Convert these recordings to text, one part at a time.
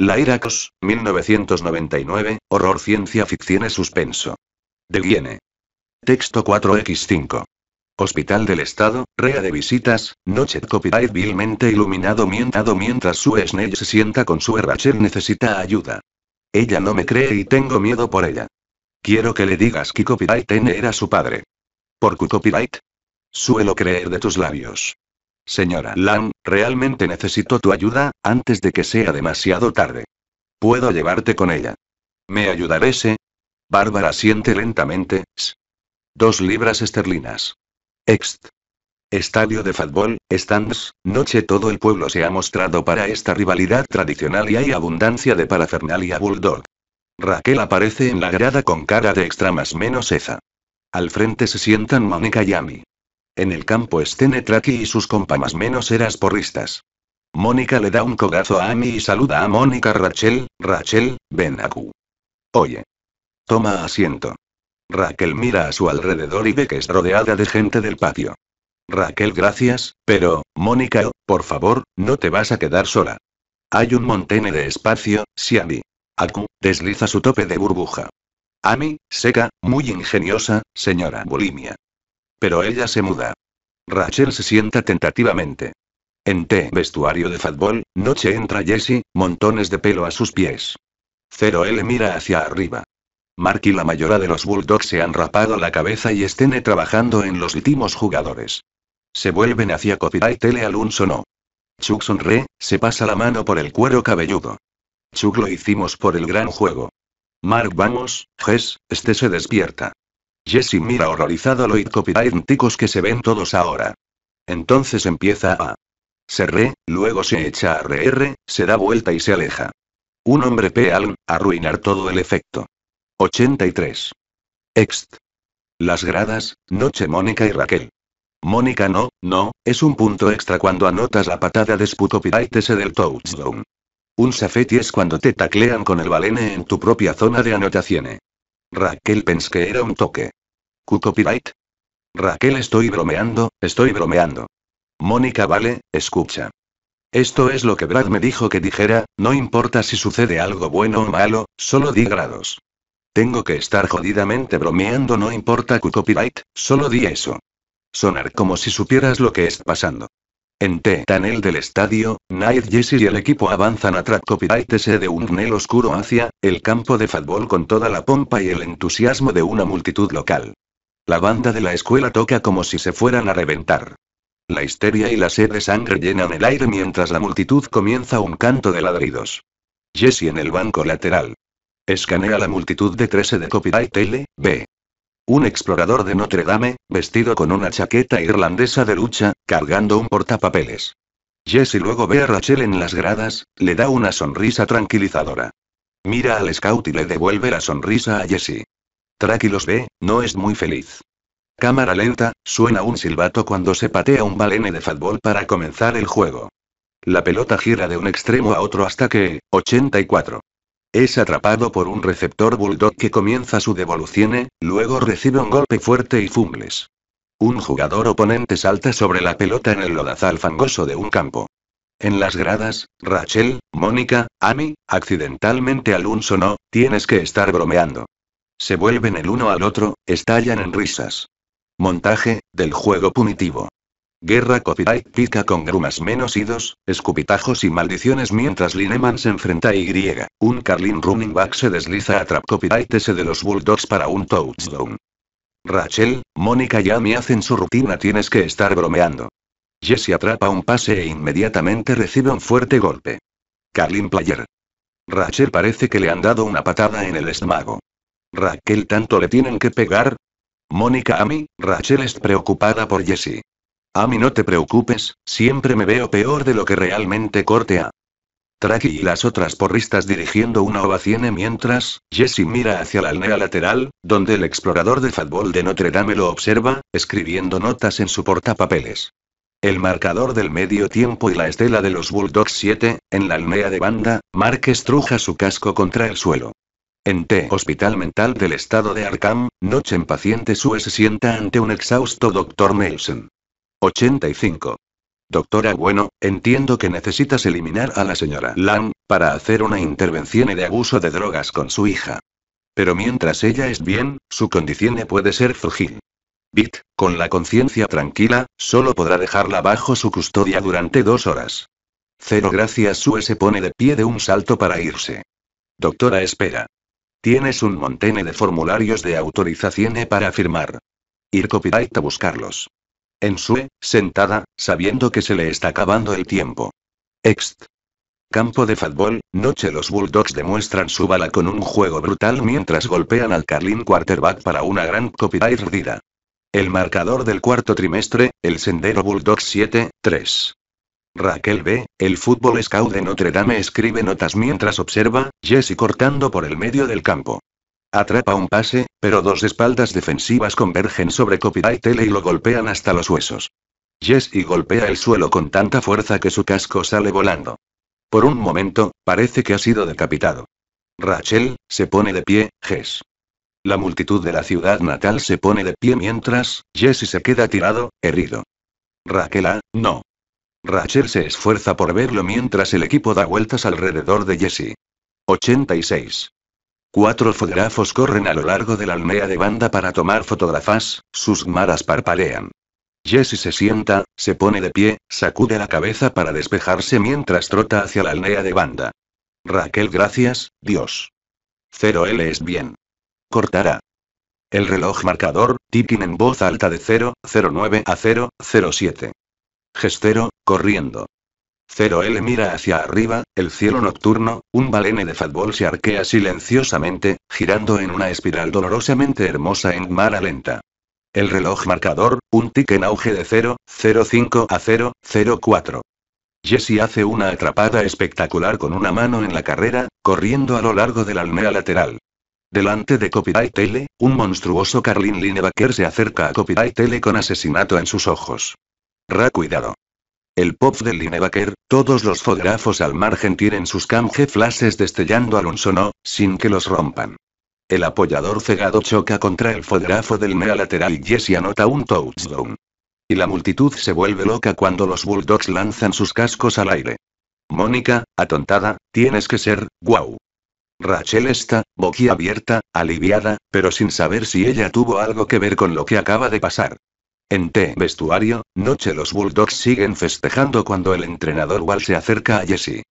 La Iracos, 1999, Horror Ciencia Ficción Suspenso. De Texto 4x5. Hospital del Estado, rea de visitas, noche copyright vilmente iluminado mientras su Snell se sienta con su Rachel necesita ayuda. Ella no me cree y tengo miedo por ella. Quiero que le digas que copyright N era su padre. ¿Por qué copyright? Suelo creer de tus labios. Señora Lam, realmente necesito tu ayuda, antes de que sea demasiado tarde. Puedo llevarte con ella. ¿Me ayudaré, ese? Bárbara siente lentamente. Dos libras esterlinas. Ext. Estadio de fútbol, stands, noche todo el pueblo se ha mostrado para esta rivalidad tradicional y hay abundancia de parafernalia bulldog. Raquel aparece en la grada con cara de extra más menos eza. Al frente se sientan Mónica y Amy. En el campo estén Etraki y sus compamas menos eras porristas. Mónica le da un cogazo a Amy y saluda a Mónica Rachel, Rachel, ven Aku. Oye. Toma asiento. Raquel mira a su alrededor y ve que es rodeada de gente del patio. Raquel, gracias, pero, Mónica, por favor, no te vas a quedar sola. Hay un montene de espacio, si Ami. Aku, desliza su tope de burbuja. Ami, seca, muy ingeniosa, señora bulimia. Pero ella se muda. Rachel se sienta tentativamente. En T vestuario de fútbol. noche entra Jesse, montones de pelo a sus pies. Cero L mira hacia arriba. Mark y la mayoría de los Bulldogs se han rapado la cabeza y estén trabajando en los últimos jugadores. Se vuelven hacia Copyright Tele Alonso no. Chuck sonre, se pasa la mano por el cuero cabelludo. Chuck lo hicimos por el gran juego. Mark vamos, Jess, este se despierta. Jesse mira horrorizado a lo ticos que se ven todos ahora. Entonces empieza a... Se re, luego se echa a RR, se da vuelta y se aleja. Un hombre peal, arruinar todo el efecto. 83. Ext. Las gradas, noche Mónica y Raquel. Mónica no, no, es un punto extra cuando anotas la patada de ese del touchdown. Un safety es cuando te taclean con el balene en tu propia zona de anotaciones. Raquel pensé que era un toque. ¿Q copyright? Raquel, estoy bromeando, estoy bromeando. Mónica, vale, escucha. Esto es lo que Brad me dijo que dijera, no importa si sucede algo bueno o malo, solo di grados. Tengo que estar jodidamente bromeando, no importa Q copyright, solo di eso. Sonar como si supieras lo que está pasando. En T-Tanel del estadio, Night Jesse y el equipo avanzan a track copyright S de un túnel oscuro hacia el campo de fútbol con toda la pompa y el entusiasmo de una multitud local. La banda de la escuela toca como si se fueran a reventar. La histeria y la sed de sangre llenan el aire mientras la multitud comienza un canto de ladridos. Jesse en el banco lateral. Escanea la multitud de 13 de copyright L, B. Un explorador de Notre Dame, vestido con una chaqueta irlandesa de lucha, cargando un portapapeles. Jesse luego ve a Rachel en las gradas, le da una sonrisa tranquilizadora. Mira al scout y le devuelve la sonrisa a Jesse. Track los ve, no es muy feliz. Cámara lenta, suena un silbato cuando se patea un balene de fútbol para comenzar el juego. La pelota gira de un extremo a otro hasta que, 84. Es atrapado por un receptor bulldog que comienza su devolución, luego recibe un golpe fuerte y fumbles. Un jugador oponente salta sobre la pelota en el lodazal fangoso de un campo. En las gradas, Rachel, Mónica, Amy, accidentalmente Alonso sonó. tienes que estar bromeando. Se vuelven el uno al otro, estallan en risas. Montaje, del juego punitivo. Guerra copyright pica con grumas menos idos, escupitajos y maldiciones mientras Lineman se enfrenta a Y. Un Carlin running back se desliza a trap copyright ese de los Bulldogs para un touchdown. Rachel, Mónica y Amy hacen su rutina tienes que estar bromeando. Jesse atrapa un pase e inmediatamente recibe un fuerte golpe. Carlin Player. Rachel parece que le han dado una patada en el estómago. Raquel tanto le tienen que pegar. Mónica Amy, Rachel es preocupada por Jesse. A mí no te preocupes, siempre me veo peor de lo que realmente cortea. a. Traki y las otras porristas dirigiendo una ovación mientras, Jesse mira hacia la alnea lateral, donde el explorador de fútbol de Notre Dame lo observa, escribiendo notas en su portapapeles. El marcador del medio tiempo y la estela de los Bulldogs 7, en la alnea de banda, Marques truja su casco contra el suelo. En T. Hospital Mental del estado de Arkham, noche en paciente Sue se sienta ante un exhausto Dr. Nelson. 85. Doctora Bueno, entiendo que necesitas eliminar a la señora Lang, para hacer una intervención de abuso de drogas con su hija. Pero mientras ella es bien, su condición puede ser frugil. Bit, con la conciencia tranquila, solo podrá dejarla bajo su custodia durante dos horas. Cero gracias Sue se pone de pie de un salto para irse. Doctora espera. Tienes un montón de formularios de autorización para firmar. Ir copyright a buscarlos. En Sue, sentada, sabiendo que se le está acabando el tiempo. Ext. Campo de fútbol, noche los Bulldogs demuestran su bala con un juego brutal mientras golpean al Carlin quarterback para una gran copia perdida. El marcador del cuarto trimestre, el sendero Bulldogs 7-3. Raquel B., el fútbol scout de Notre Dame escribe notas mientras observa, Jesse cortando por el medio del campo. Atrapa un pase, pero dos espaldas defensivas convergen sobre Copyright L y lo golpean hasta los huesos. Jesse golpea el suelo con tanta fuerza que su casco sale volando. Por un momento, parece que ha sido decapitado. Rachel, se pone de pie, Jess. La multitud de la ciudad natal se pone de pie mientras, Jesse se queda tirado, herido. Raquel no. Rachel se esfuerza por verlo mientras el equipo da vueltas alrededor de Jesse. 86. Cuatro fotógrafos corren a lo largo de la almea de banda para tomar fotografías, sus maras parpalean. Jesse se sienta, se pone de pie, sacude la cabeza para despejarse mientras trota hacia la almea de banda. Raquel, gracias, Dios. Cero L es bien. Cortará. El reloj marcador, ticking en voz alta de 009 a 007. 07. Gestero, corriendo. 0 L mira hacia arriba, el cielo nocturno, un balene de fútbol se arquea silenciosamente, girando en una espiral dolorosamente hermosa en mara lenta. El reloj marcador, un tic en auge de 0, 05 a 0, 04. Jesse hace una atrapada espectacular con una mano en la carrera, corriendo a lo largo de la almea lateral. Delante de Copyright L, un monstruoso Carlin Linebacker se acerca a Copyright L con asesinato en sus ojos. Ra cuidado. El pop del Linebacker, todos los fotógrafos al margen tienen sus camge destellando al unsono, sin que los rompan. El apoyador cegado choca contra el fotógrafo del mea lateral y Jesse anota un touchdown. Y la multitud se vuelve loca cuando los Bulldogs lanzan sus cascos al aire. Mónica, atontada, tienes que ser, guau. Rachel está, boquiabierta, aliviada, pero sin saber si ella tuvo algo que ver con lo que acaba de pasar. En T vestuario, noche los Bulldogs siguen festejando cuando el entrenador Wall se acerca a Jesse.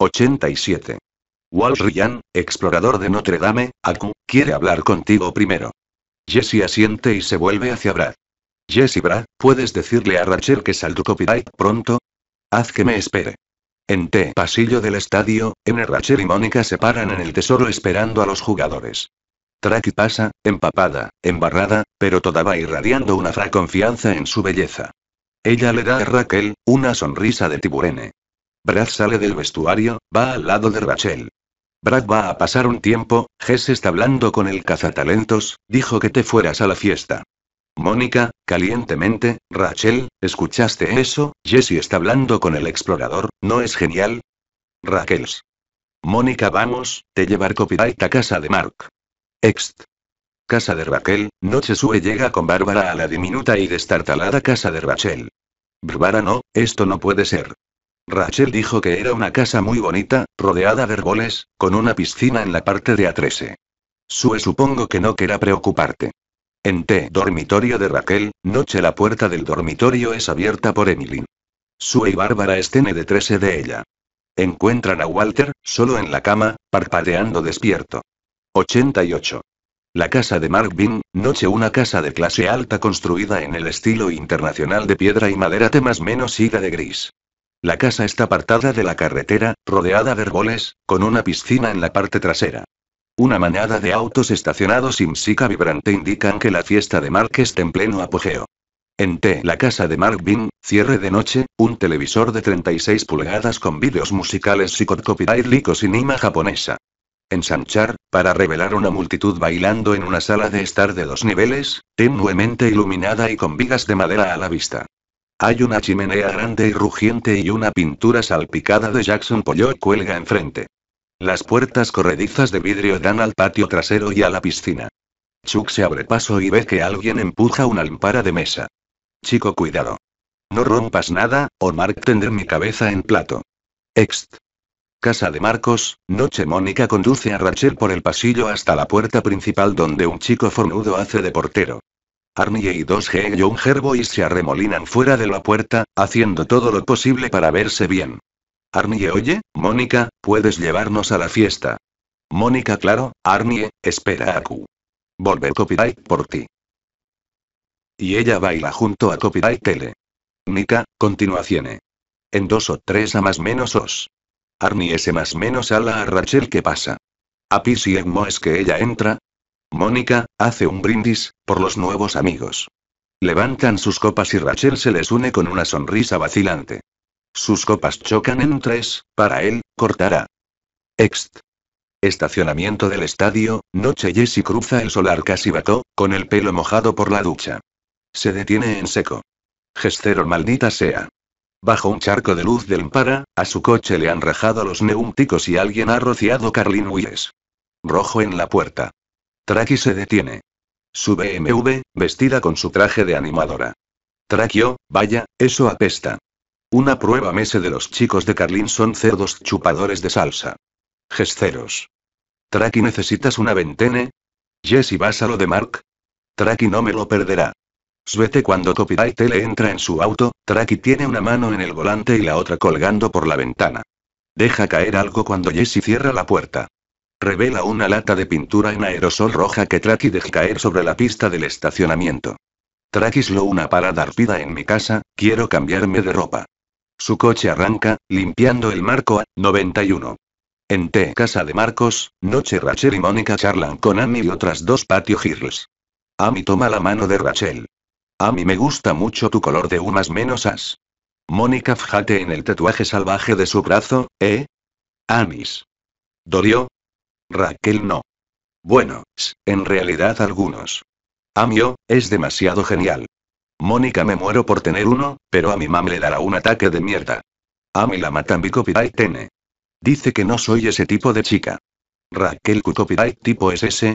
87. Walsh Ryan, explorador de Notre Dame, Aku, quiere hablar contigo primero. Jesse asiente y se vuelve hacia Brad. Jesse Brad, ¿puedes decirle a Rachel que saldrá copyright pronto? Haz que me espere. En T pasillo del estadio, N. Rachel y Mónica se paran en el tesoro esperando a los jugadores. Traki pasa, empapada, embarrada, pero toda va irradiando una fra confianza en su belleza. Ella le da a Raquel, una sonrisa de tiburene. Brad sale del vestuario, va al lado de Rachel. Brad va a pasar un tiempo, Jess está hablando con el cazatalentos, dijo que te fueras a la fiesta. Mónica, calientemente, Rachel, ¿escuchaste eso? Jesse está hablando con el explorador, ¿no es genial? Raquels. Mónica, vamos, te llevar copyright a casa de Mark. Ext. Casa de Raquel, Noche Sue llega con Bárbara a la diminuta y destartalada casa de Rachel. Bárbara no, esto no puede ser. Rachel dijo que era una casa muy bonita, rodeada de árboles, con una piscina en la parte de A13. Sue supongo que no querá preocuparte. En T. Dormitorio de Raquel, noche la puerta del dormitorio es abierta por Emily. Sue y Bárbara estén de 13 de ella. Encuentran a Walter, solo en la cama, parpadeando despierto. 88. La casa de Mark Bean, noche una casa de clase alta construida en el estilo internacional de piedra y madera más menos ida de gris. La casa está apartada de la carretera, rodeada de árboles, con una piscina en la parte trasera. Una manada de autos estacionados sin sica vibrante indican que la fiesta de Mark está en pleno apogeo. En T, la casa de Mark Bean, cierre de noche, un televisor de 36 pulgadas con vídeos musicales y con copyright y cinema japonesa ensanchar, para revelar una multitud bailando en una sala de estar de dos niveles, tenuemente iluminada y con vigas de madera a la vista. Hay una chimenea grande y rugiente y una pintura salpicada de Jackson Pollock cuelga enfrente. Las puertas corredizas de vidrio dan al patio trasero y a la piscina. Chuck se abre paso y ve que alguien empuja una lámpara de mesa. Chico, cuidado. No rompas nada, o Mark tendrá mi cabeza en plato. Ext. Casa de Marcos, noche Mónica conduce a Rachel por el pasillo hasta la puerta principal donde un chico fornudo hace de portero. Arnie y dos G y un y se arremolinan fuera de la puerta, haciendo todo lo posible para verse bien. Arnie oye, Mónica, puedes llevarnos a la fiesta. Mónica claro, Arnie, espera a Q. Volver copyright por ti. Y ella baila junto a copyright tele. Mónica, continuacione. En dos o tres a más menos os. Arnie ese más menos ala a Rachel que pasa. A y Egmo es que ella entra. Mónica, hace un brindis, por los nuevos amigos. Levantan sus copas y Rachel se les une con una sonrisa vacilante. Sus copas chocan en tres, para él, cortará. Ext. Estacionamiento del estadio, noche Jesse cruza el solar casi bató, con el pelo mojado por la ducha. Se detiene en seco. Gestero maldita sea. Bajo un charco de luz del para, a su coche le han rajado los neumáticos y alguien ha rociado Carlin Wills. Rojo en la puerta. Traki se detiene. Su BMW, vestida con su traje de animadora. Tracky, vaya, eso apesta. Una prueba mese de los chicos de Carlin son cerdos chupadores de salsa. Gesteros. Traki, ¿necesitas una ventene? Jesse, vas a lo de Mark. Traki no me lo perderá. Svete pues cuando Copyright le entra en su auto, Tracky tiene una mano en el volante y la otra colgando por la ventana. Deja caer algo cuando Jesse cierra la puerta. Revela una lata de pintura en aerosol roja que Tracky deja caer sobre la pista del estacionamiento. Traki lo una parada arpida en mi casa, quiero cambiarme de ropa. Su coche arranca, limpiando el marco a 91. En T casa de Marcos, noche Rachel y Mónica charlan con Amy y otras dos patio girls. Amy toma la mano de Rachel. A mí me gusta mucho tu color de unas menos as. Mónica fjate en el tatuaje salvaje de su brazo, ¿eh? Anis. ¿Dolió? Raquel no. Bueno, en realidad algunos. Amio, es demasiado genial. Mónica me muero por tener uno, pero a mi mamá le dará un ataque de mierda. A mí la matan copyright n. Dice que no soy ese tipo de chica. Raquel copyright tipo es ese.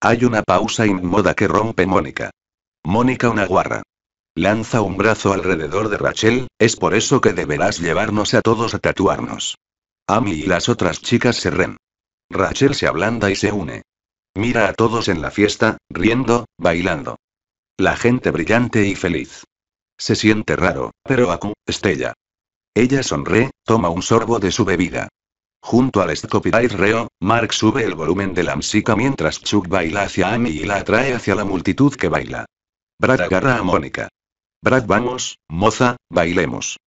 Hay una pausa inmoda que rompe Mónica. Mónica una guarra. Lanza un brazo alrededor de Rachel, es por eso que deberás llevarnos a todos a tatuarnos. Amy y las otras chicas se ren. Rachel se ablanda y se une. Mira a todos en la fiesta, riendo, bailando. La gente brillante y feliz. Se siente raro, pero Aku, estella. Ella sonríe, toma un sorbo de su bebida. Junto al Scopirite Reo, Mark sube el volumen de la música mientras Chuck baila hacia Amy y la atrae hacia la multitud que baila. Brad agarra a Mónica. Brad, vamos, moza, bailemos.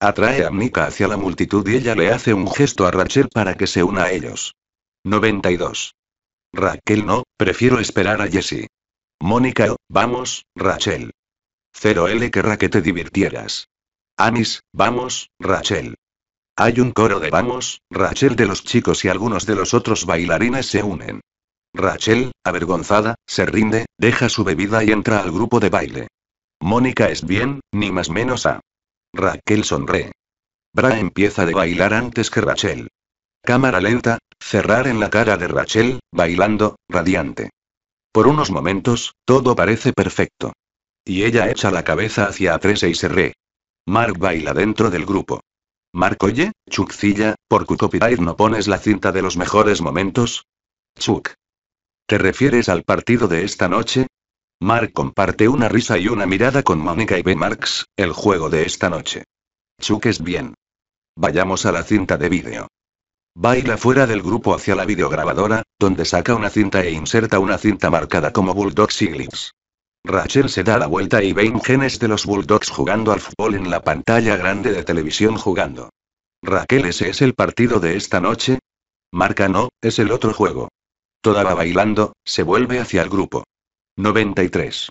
Atrae a Mónica hacia la multitud y ella le hace un gesto a Rachel para que se una a ellos. 92. Raquel no, prefiero esperar a Jessie. Mónica, vamos, Rachel. 0L querrá que te divirtieras. Anis, vamos, Rachel. Hay un coro de vamos, Rachel de los chicos y algunos de los otros bailarines se unen. Rachel, avergonzada, se rinde, deja su bebida y entra al grupo de baile. Mónica es bien, ni más menos a. Raquel sonríe. Bra empieza de bailar antes que Rachel. Cámara lenta, cerrar en la cara de Rachel, bailando, radiante. Por unos momentos, todo parece perfecto. Y ella echa la cabeza hacia atrás y se re. Mark baila dentro del grupo. Mark oye, por por copyright no pones la cinta de los mejores momentos. Chuck. ¿Te refieres al partido de esta noche? Mark comparte una risa y una mirada con Mónica y ve Marx, el juego de esta noche. Chuques bien. Vayamos a la cinta de vídeo. Baila fuera del grupo hacia la videograbadora, donde saca una cinta e inserta una cinta marcada como Bulldogs Eagles. Rachel se da la vuelta y ve imágenes de los Bulldogs jugando al fútbol en la pantalla grande de televisión jugando. Raquel, ¿ese es el partido de esta noche? Marca no, es el otro juego. Toda bailando, se vuelve hacia el grupo. 93.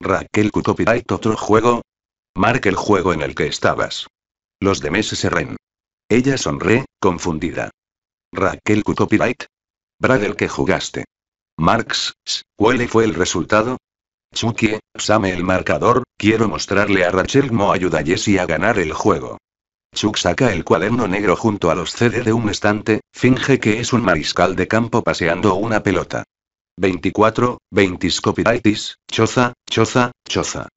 Raquel otro juego. Marca el juego en el que estabas. Los de meses se ren. Ella sonre, confundida. Raquel copyright. Brad el que jugaste. Marx, ¿cuál fue el resultado? Chucky, Same el marcador, quiero mostrarle a Rachel cómo ayuda a ganar el juego. Chuck saca el cuaderno negro junto a los CD de un estante, finge que es un mariscal de campo paseando una pelota. 24, 20 Scopiditis. choza, choza, choza.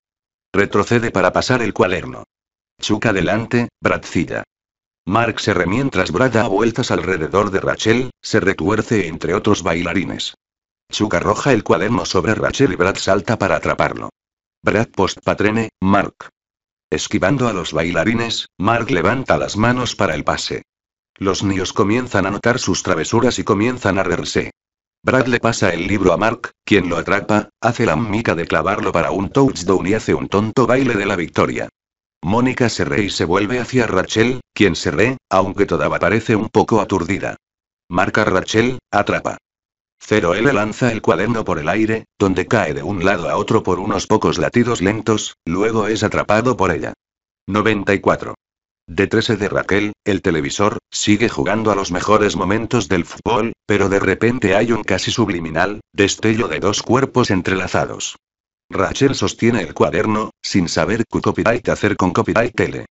Retrocede para pasar el cuaderno. Chuck adelante, Bradcilla. Mark se re Brad da vueltas alrededor de Rachel, se retuerce entre otros bailarines. Chuck arroja el cuaderno sobre Rachel y Brad salta para atraparlo. Brad postpatrene, Mark. Esquivando a los bailarines, Mark levanta las manos para el pase. Los niños comienzan a notar sus travesuras y comienzan a reírse. Brad le pasa el libro a Mark, quien lo atrapa, hace la mica de clavarlo para un touchdown y hace un tonto baile de la victoria. Mónica se ríe y se vuelve hacia Rachel, quien se re, aunque todavía parece un poco aturdida. Marca Rachel, atrapa. Cero L lanza el cuaderno por el aire, donde cae de un lado a otro por unos pocos latidos lentos, luego es atrapado por ella. 94. De 13 de Raquel, el televisor, sigue jugando a los mejores momentos del fútbol, pero de repente hay un casi subliminal, destello de dos cuerpos entrelazados. Rachel sostiene el cuaderno, sin saber qué copyright hacer con copyright tele.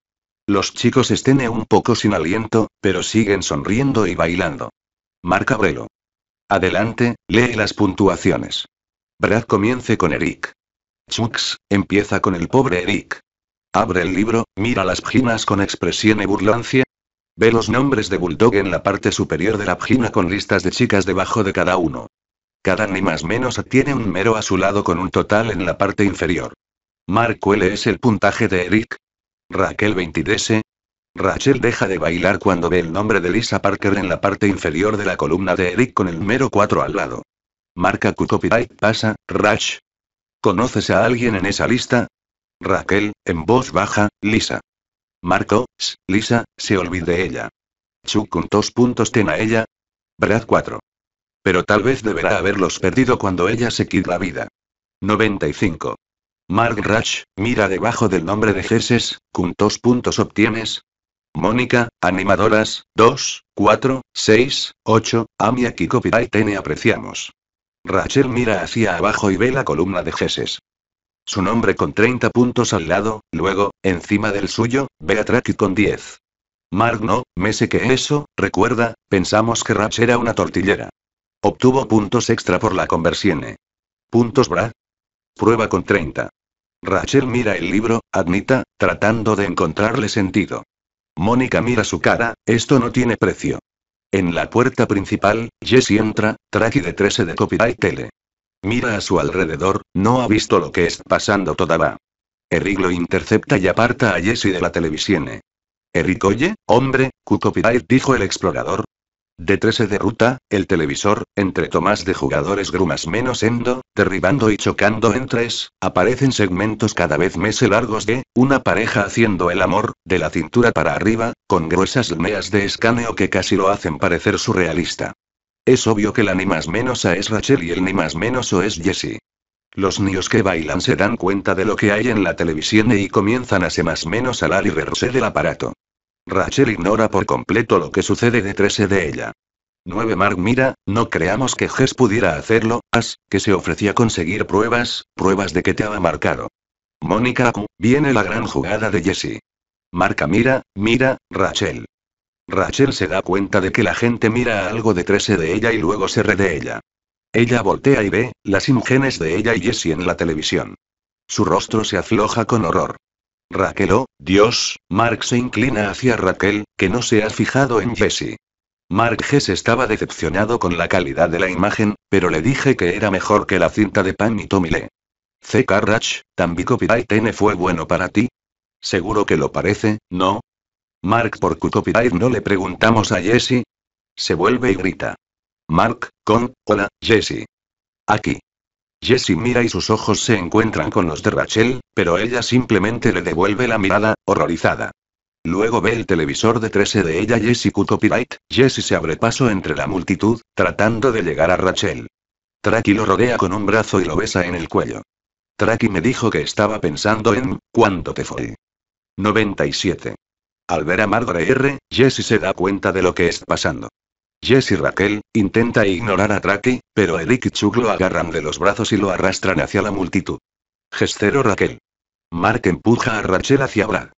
Los chicos estén un poco sin aliento, pero siguen sonriendo y bailando. Marca Brelo. Adelante, lee las puntuaciones. Brad comience con Eric. Chucks, empieza con el pobre Eric. Abre el libro, mira las páginas con expresión y burlancia. Ve los nombres de Bulldog en la parte superior de la página con listas de chicas debajo de cada uno. Cada ni más menos tiene un mero a su lado con un total en la parte inferior. Mark ¿cuál es el puntaje de Eric. Raquel 20 Rachel deja de bailar cuando ve el nombre de Lisa Parker en la parte inferior de la columna de Eric con el mero 4 al lado. Marca Q pasa, Rach. ¿Conoces a alguien en esa lista? Raquel, en voz baja, Lisa. Marco, Lisa, se olvide ella. Chuck con dos puntos ten a ella. Brad 4. Pero tal vez deberá haberlos perdido cuando ella se quita la vida. 95. Mark Rach, mira debajo del nombre de Jesses, con dos puntos obtienes, Mónica, animadoras, 2, 4, 6, 8, Amia aquí copyright N apreciamos. Rachel mira hacia abajo y ve la columna de Geses. E Su nombre con 30 puntos al lado, luego, encima del suyo, ve a con 10. Mark no, me sé que eso, recuerda, pensamos que Rach era una tortillera. Obtuvo puntos extra por la conversión. ¿Puntos Bra? Prueba con 30. Rachel mira el libro, admita, tratando de encontrarle sentido. Mónica mira su cara, esto no tiene precio. En la puerta principal, Jesse entra, traje de 13 de copyright tele. Mira a su alrededor, no ha visto lo que está pasando todavía. Eric lo intercepta y aparta a Jesse de la televisión. Eric oye, hombre, Q copyright dijo el explorador, de 13 de ruta, el televisor, entre tomas de jugadores grumas menos endo, derribando y chocando en tres, aparecen segmentos cada vez más largos de, una pareja haciendo el amor, de la cintura para arriba, con gruesas líneas de escaneo que casi lo hacen parecer surrealista. Es obvio que la ni más menos a es Rachel y el ni más menos o es Jesse. Los niños que bailan se dan cuenta de lo que hay en la televisión y comienzan a ser más menos alar y verse del aparato. Rachel ignora por completo lo que sucede detrás de ella. 9 Mark mira, no creamos que Jess pudiera hacerlo, As, que se ofrecía conseguir pruebas, pruebas de que te ha marcado. Mónica viene la gran jugada de Jesse. Marca mira, mira, Rachel. Rachel se da cuenta de que la gente mira algo detrás de ella y luego se re de ella. Ella voltea y ve, las imágenes de ella y Jesse en la televisión. Su rostro se afloja con horror. Raquel, oh, Dios, Mark se inclina hacia Raquel, que no se ha fijado en Jesse. Mark Hess estaba decepcionado con la calidad de la imagen, pero le dije que era mejor que la cinta de Pan y Tomile. C. Carrach, N fue bueno para ti? Seguro que lo parece, ¿no? Mark, ¿por qué copyright no le preguntamos a Jesse? Se vuelve y grita. Mark, con, hola, Jesse. Aquí. Jessie mira y sus ojos se encuentran con los de Rachel, pero ella simplemente le devuelve la mirada, horrorizada. Luego ve el televisor de 13 de ella Jessie Copyright, Jessie se abre paso entre la multitud, tratando de llegar a Rachel. Tracky lo rodea con un brazo y lo besa en el cuello. Tracky me dijo que estaba pensando en, ¿cuánto te fue? 97. Al ver a Margaret R., Jessie se da cuenta de lo que está pasando. Jesse Raquel, intenta ignorar a Traki, pero Eric y Chuck lo agarran de los brazos y lo arrastran hacia la multitud. Gestero Raquel. Mark empuja a Rachel hacia Brad.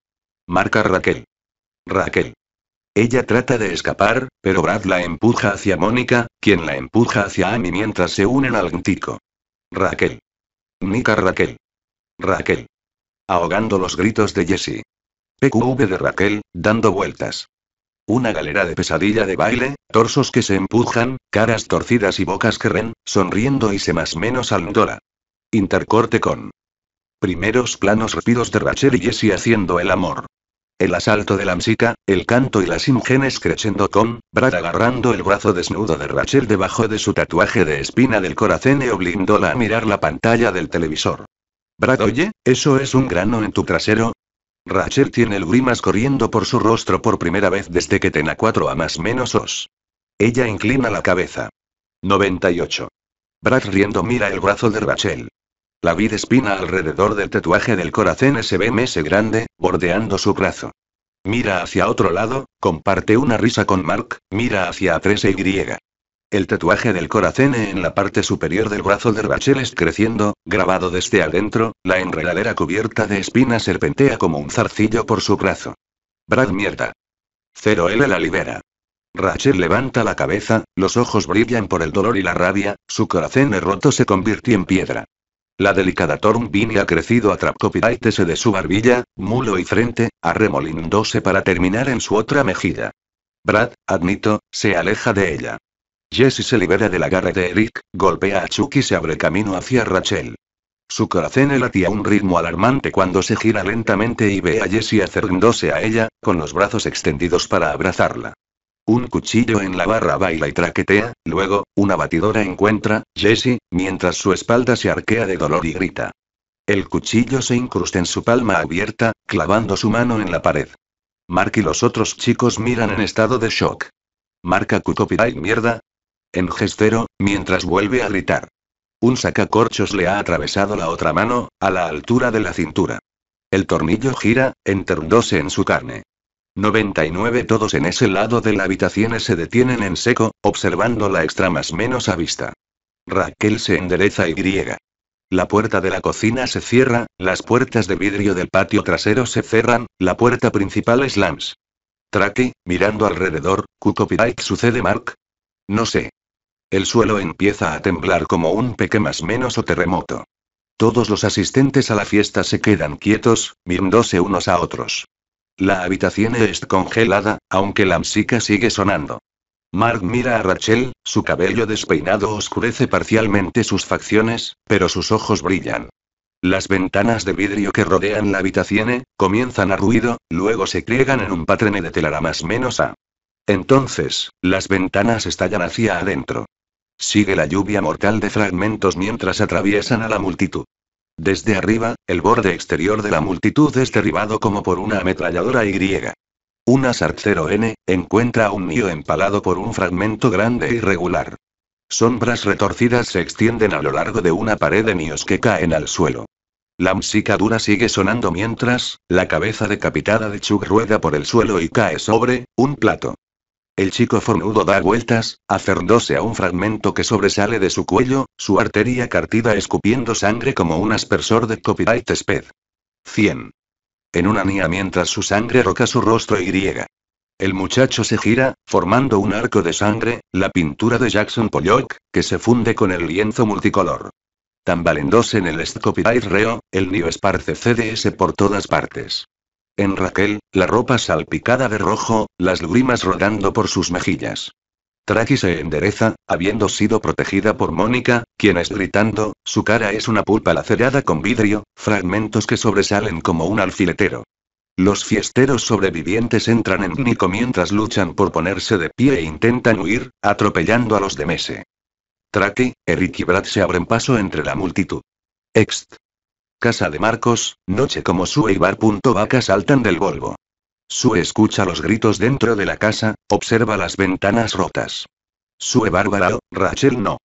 Marca Raquel. Raquel. Ella trata de escapar, pero Brad la empuja hacia Mónica, quien la empuja hacia Amy mientras se unen al gntico. Raquel. Nica Raquel. Raquel. Ahogando los gritos de Jessie. PQV de Raquel, dando vueltas. Una galera de pesadilla de baile, torsos que se empujan, caras torcidas y bocas que ren, sonriendo y se más menos al Intercorte con primeros planos rápidos de Rachel y Jesse haciendo el amor. El asalto de la música, el canto y las imágenes creciendo con Brad agarrando el brazo desnudo de Rachel debajo de su tatuaje de espina del corazón y obligándola a mirar la pantalla del televisor. Brad, oye, eso es un grano en tu trasero, Rachel tiene el grimas corriendo por su rostro por primera vez desde que tena cuatro a más menos os. Ella inclina la cabeza. 98. Brad riendo mira el brazo de Rachel. La vid espina alrededor del tatuaje del corazón se ve grande, bordeando su brazo. Mira hacia otro lado, comparte una risa con Mark, mira hacia 3Y. El tatuaje del coracene en la parte superior del brazo de Rachel es creciendo, grabado desde adentro, la enredadera cubierta de espinas serpentea como un zarcillo por su brazo. Brad mierda. Cero L la libera. Rachel levanta la cabeza, los ojos brillan por el dolor y la rabia, su coracene roto se convirtió en piedra. La delicada Vini ha crecido a trapcopiraitese de su barbilla, mulo y frente, arremolinándose para terminar en su otra mejilla. Brad, admito, se aleja de ella. Jesse se libera del agarre de Eric, golpea a Chucky y se abre camino hacia Rachel. Su corazón elatía a un ritmo alarmante cuando se gira lentamente y ve a Jessie acercándose a ella, con los brazos extendidos para abrazarla. Un cuchillo en la barra baila y traquetea, luego, una batidora encuentra, Jessie, mientras su espalda se arquea de dolor y grita. El cuchillo se incrusta en su palma abierta, clavando su mano en la pared. Mark y los otros chicos miran en estado de shock. Marca mierda, en gestero, mientras vuelve a gritar. Un sacacorchos le ha atravesado la otra mano, a la altura de la cintura. El tornillo gira, enterrándose en su carne. 99 Todos en ese lado de la habitación se detienen en seco, observando la extra más menos a vista. Raquel se endereza y griega. La puerta de la cocina se cierra, las puertas de vidrio del patio trasero se cerran, la puerta principal slams. Lams. mirando alrededor, ¿qué sucede Mark? No sé. El suelo empieza a temblar como un peque más menos o terremoto. Todos los asistentes a la fiesta se quedan quietos, viéndose unos a otros. La habitación es congelada, aunque la música sigue sonando. Mark mira a Rachel, su cabello despeinado oscurece parcialmente sus facciones, pero sus ojos brillan. Las ventanas de vidrio que rodean la habitación comienzan a ruido, luego se pliegan en un patrón de telara más menos a. Entonces, las ventanas estallan hacia adentro. Sigue la lluvia mortal de fragmentos mientras atraviesan a la multitud. Desde arriba, el borde exterior de la multitud es derribado como por una ametralladora Y. Una Sarcero-N, encuentra a un mío empalado por un fragmento grande e irregular. Sombras retorcidas se extienden a lo largo de una pared de míos que caen al suelo. La música dura sigue sonando mientras, la cabeza decapitada de Chuck rueda por el suelo y cae sobre, un plato. El chico fornudo da vueltas, aferrándose a un fragmento que sobresale de su cuello, su arteria cartida escupiendo sangre como un aspersor de copyright sped. 100. En una niña mientras su sangre roca su rostro y griega. El muchacho se gira, formando un arco de sangre, la pintura de Jackson Pollock, que se funde con el lienzo multicolor. valendose en el copyright reo, el niño esparce CDS por todas partes en Raquel, la ropa salpicada de rojo, las grimas rodando por sus mejillas. Traki se endereza, habiendo sido protegida por Mónica, quien es gritando, su cara es una pulpa lacerada con vidrio, fragmentos que sobresalen como un alfiletero. Los fiesteros sobrevivientes entran en Nico mientras luchan por ponerse de pie e intentan huir, atropellando a los de Mese. Traki, Eric y Brad se abren paso entre la multitud. Ext. Casa de Marcos, noche como Sue y Bar. Vaca saltan del Volvo. Sue escucha los gritos dentro de la casa, observa las ventanas rotas. Sue Bárbara, Rachel no.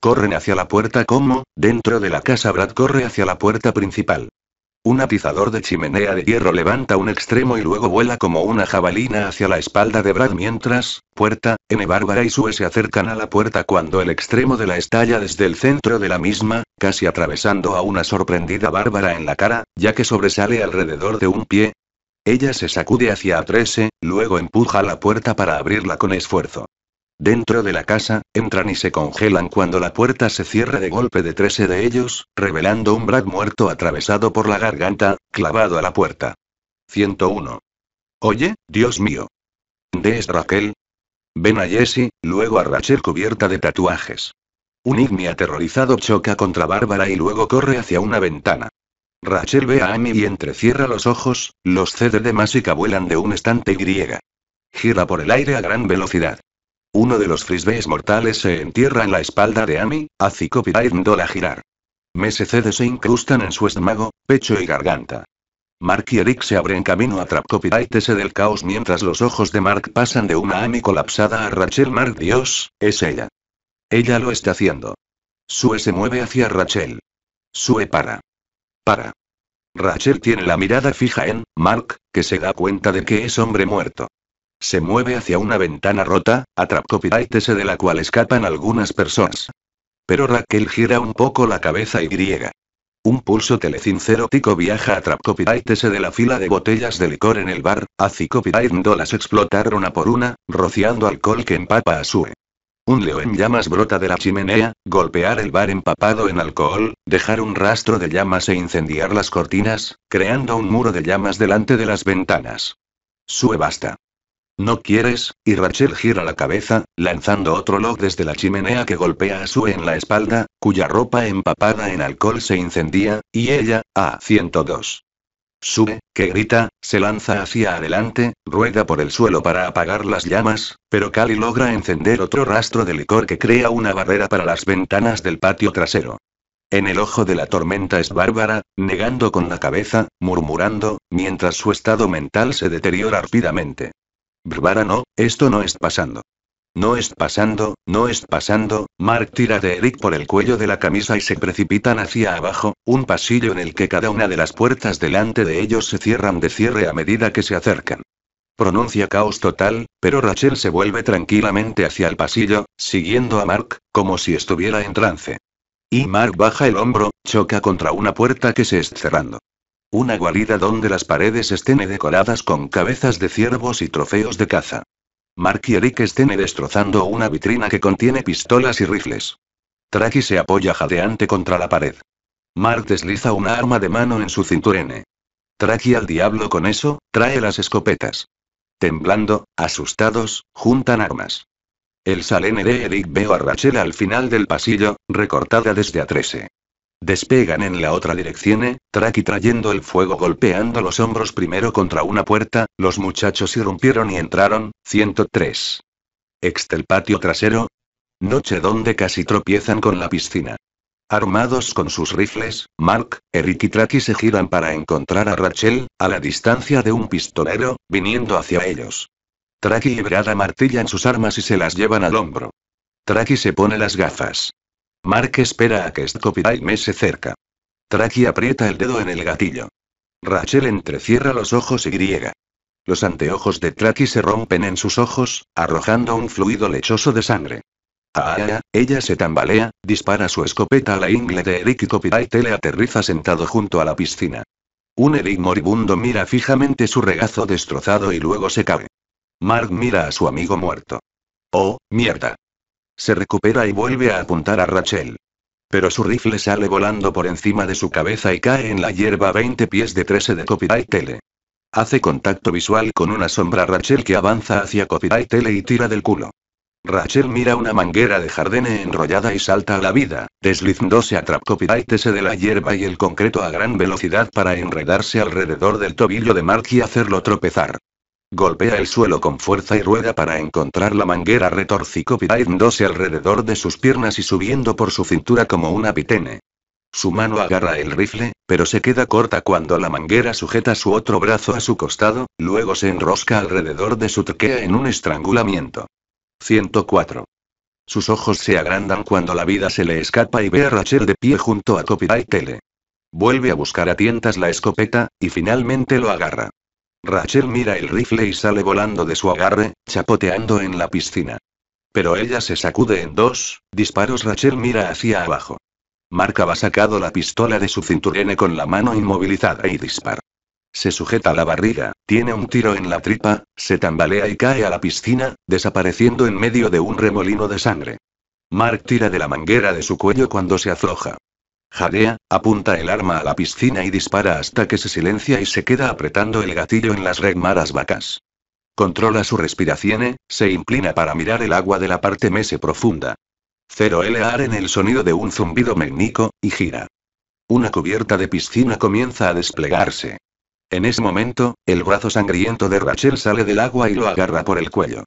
Corren hacia la puerta como, dentro de la casa Brad corre hacia la puerta principal. Un atizador de chimenea de hierro levanta un extremo y luego vuela como una jabalina hacia la espalda de Brad mientras, Puerta, N. Bárbara y Sue se acercan a la puerta cuando el extremo de la estalla desde el centro de la misma, casi atravesando a una sorprendida Bárbara en la cara, ya que sobresale alrededor de un pie. Ella se sacude hacia a 13, luego empuja la puerta para abrirla con esfuerzo. Dentro de la casa, entran y se congelan cuando la puerta se cierra de golpe de 13 de ellos, revelando un Brad muerto atravesado por la garganta, clavado a la puerta. 101. Oye, Dios mío. ¿De es Raquel? Ven a Jesse, luego a Rachel cubierta de tatuajes. Un Igni aterrorizado choca contra Bárbara y luego corre hacia una ventana. Rachel ve a Amy y entrecierra los ojos, los cede de Másica vuelan de un estante griega. Gira por el aire a gran velocidad. Uno de los frisbees mortales se entierra en la espalda de Amy, hace copyright a girar. Mesecedes se incrustan en su estómago, pecho y garganta. Mark y Eric se abren camino a Trap Copyright del caos mientras los ojos de Mark pasan de una Amy colapsada a Rachel Mark Dios, es ella. Ella lo está haciendo. Sue se mueve hacia Rachel. Sue para. Para. Rachel tiene la mirada fija en Mark, que se da cuenta de que es hombre muerto. Se mueve hacia una ventana rota, ese de la cual escapan algunas personas. Pero Raquel gira un poco la cabeza y griega. Un pulso tico viaja a ese de la fila de botellas de licor en el bar, a las explotar una por una, rociando alcohol que empapa a Sue. Un león llamas brota de la chimenea, golpear el bar empapado en alcohol, dejar un rastro de llamas e incendiar las cortinas, creando un muro de llamas delante de las ventanas. Sue basta. ¿No quieres? Y Rachel gira la cabeza, lanzando otro log desde la chimenea que golpea a Sue en la espalda, cuya ropa empapada en alcohol se incendía, y ella, a 102. Sue, que grita, se lanza hacia adelante, rueda por el suelo para apagar las llamas, pero Cali logra encender otro rastro de licor que crea una barrera para las ventanas del patio trasero. En el ojo de la tormenta es Bárbara, negando con la cabeza, murmurando, mientras su estado mental se deteriora rápidamente. Bárbara no, esto no es pasando. No es pasando, no es pasando, Mark tira de Eric por el cuello de la camisa y se precipitan hacia abajo, un pasillo en el que cada una de las puertas delante de ellos se cierran de cierre a medida que se acercan. Pronuncia caos total, pero Rachel se vuelve tranquilamente hacia el pasillo, siguiendo a Mark, como si estuviera en trance. Y Mark baja el hombro, choca contra una puerta que se está cerrando. Una guarida donde las paredes estén decoradas con cabezas de ciervos y trofeos de caza. Mark y Eric estén destrozando una vitrina que contiene pistolas y rifles. Traki se apoya jadeante contra la pared. Mark desliza una arma de mano en su cinturene. Traki al diablo con eso, trae las escopetas. Temblando, asustados, juntan armas. El Salene de Eric veo a Rachel al final del pasillo, recortada desde a 13. Despegan en la otra dirección, eh, Tracky Traki trayendo el fuego golpeando los hombros primero contra una puerta, los muchachos irrumpieron y entraron, 103. Ex patio trasero. Noche donde casi tropiezan con la piscina. Armados con sus rifles, Mark, Eric y Traki se giran para encontrar a Rachel, a la distancia de un pistolero, viniendo hacia ellos. Traki y Brada martillan sus armas y se las llevan al hombro. Traki se pone las gafas. Mark espera a que me se cerca. Traki aprieta el dedo en el gatillo. Rachel entrecierra los ojos y griega. Los anteojos de Traki se rompen en sus ojos, arrojando un fluido lechoso de sangre. Ah, ah, ah, ella se tambalea, dispara su escopeta a la ingle de Eric y Copyright le aterriza sentado junto a la piscina. Un Eric moribundo mira fijamente su regazo destrozado y luego se cae. Mark mira a su amigo muerto. Oh, mierda. Se recupera y vuelve a apuntar a Rachel. Pero su rifle sale volando por encima de su cabeza y cae en la hierba a 20 pies de 13 de Copyright Tele. Hace contacto visual con una sombra Rachel que avanza hacia Copyright Tele y tira del culo. Rachel mira una manguera de jardine enrollada y salta a la vida, deslizándose a trap S de la hierba y el concreto a gran velocidad para enredarse alrededor del tobillo de Mark y hacerlo tropezar. Golpea el suelo con fuerza y rueda para encontrar la manguera retorcicopiraidándose alrededor de sus piernas y subiendo por su cintura como una pitene. Su mano agarra el rifle, pero se queda corta cuando la manguera sujeta su otro brazo a su costado, luego se enrosca alrededor de su trquea en un estrangulamiento. 104. Sus ojos se agrandan cuando la vida se le escapa y ve a Rachel de pie junto a Copyright Tele. Vuelve a buscar a tientas la escopeta, y finalmente lo agarra. Rachel mira el rifle y sale volando de su agarre, chapoteando en la piscina. Pero ella se sacude en dos disparos. Rachel mira hacia abajo. Mark ha sacado la pistola de su cinturene con la mano inmovilizada y dispara. Se sujeta la barriga, tiene un tiro en la tripa, se tambalea y cae a la piscina, desapareciendo en medio de un remolino de sangre. Mark tira de la manguera de su cuello cuando se afloja. Jadea, apunta el arma a la piscina y dispara hasta que se silencia y se queda apretando el gatillo en las regmaras vacas. Controla su respiración, eh, se inclina para mirar el agua de la parte mese profunda. Cero LAR en el sonido de un zumbido mecnico, y gira. Una cubierta de piscina comienza a desplegarse. En ese momento, el brazo sangriento de Rachel sale del agua y lo agarra por el cuello.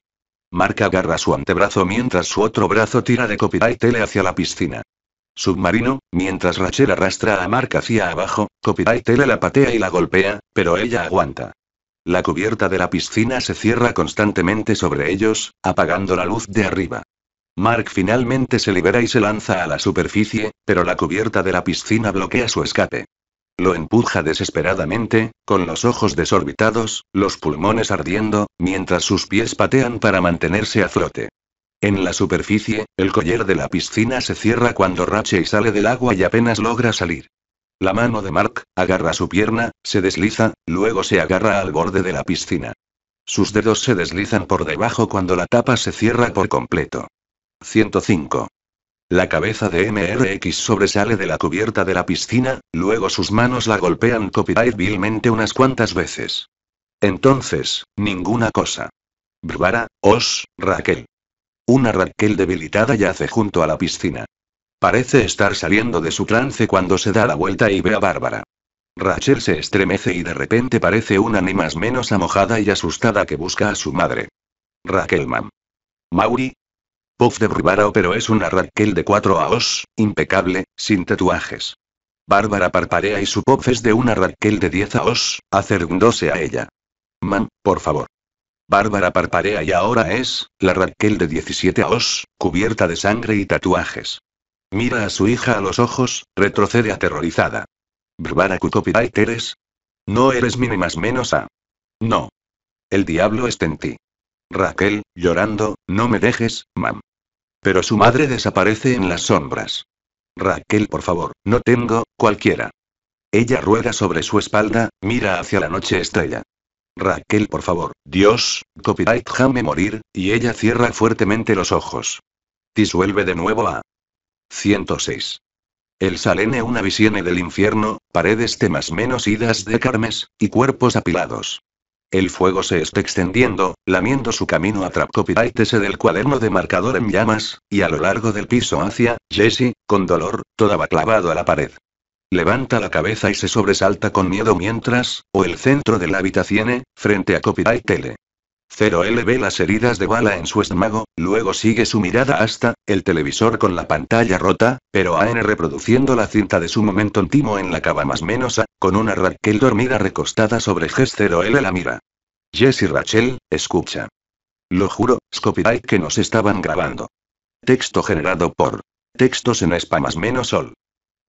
Mark agarra su antebrazo mientras su otro brazo tira de Copyright tele hacia la piscina submarino, mientras Rachel arrastra a Mark hacia abajo, Copyright Tele la patea y la golpea, pero ella aguanta. La cubierta de la piscina se cierra constantemente sobre ellos, apagando la luz de arriba. Mark finalmente se libera y se lanza a la superficie, pero la cubierta de la piscina bloquea su escape. Lo empuja desesperadamente, con los ojos desorbitados, los pulmones ardiendo, mientras sus pies patean para mantenerse a flote. En la superficie, el collar de la piscina se cierra cuando y sale del agua y apenas logra salir. La mano de Mark, agarra su pierna, se desliza, luego se agarra al borde de la piscina. Sus dedos se deslizan por debajo cuando la tapa se cierra por completo. 105. La cabeza de MRX sobresale de la cubierta de la piscina, luego sus manos la golpean copyright vilmente unas cuantas veces. Entonces, ninguna cosa. Barbara, Os, Raquel. Una Raquel debilitada yace junto a la piscina. Parece estar saliendo de su trance cuando se da la vuelta y ve a Bárbara. Rachel se estremece y de repente parece una ni más menos amojada y asustada que busca a su madre. Raquel Mam. Mauri. Puff de Brivaro pero es una Raquel de cuatro aos, impecable, sin tatuajes. Bárbara parpadea y su pop es de una Raquel de 10 aos, acercándose a ella. Mam, por favor. Bárbara parparea y ahora es, la Raquel de 17 años, cubierta de sangre y tatuajes. Mira a su hija a los ojos, retrocede aterrorizada. Bárbara y eres? No eres ni menos a. No. El diablo está en ti. Raquel, llorando, no me dejes, mam. Pero su madre desaparece en las sombras. Raquel, por favor, no tengo, cualquiera. Ella rueda sobre su espalda, mira hacia la noche estrella. Raquel, por favor, Dios, copyright, jame morir, y ella cierra fuertemente los ojos. Disuelve de nuevo a 106. El salene una visión del infierno, paredes temas menos idas de carmes, y cuerpos apilados. El fuego se está extendiendo, lamiendo su camino a ese del cuaderno de marcador en llamas, y a lo largo del piso hacia, Jesse, con dolor, toda va clavado a la pared. Levanta la cabeza y se sobresalta con miedo mientras, o el centro de la habitación, frente a Copyright Tele. 0L ve las heridas de bala en su estómago, luego sigue su mirada hasta, el televisor con la pantalla rota, pero AN reproduciendo la cinta de su momento íntimo en la cava más menos A, con una Raquel dormida recostada sobre g 0L la mira. Jess y Rachel, escucha. Lo juro, copyright que nos estaban grabando. Texto generado por textos en spam más menos sol.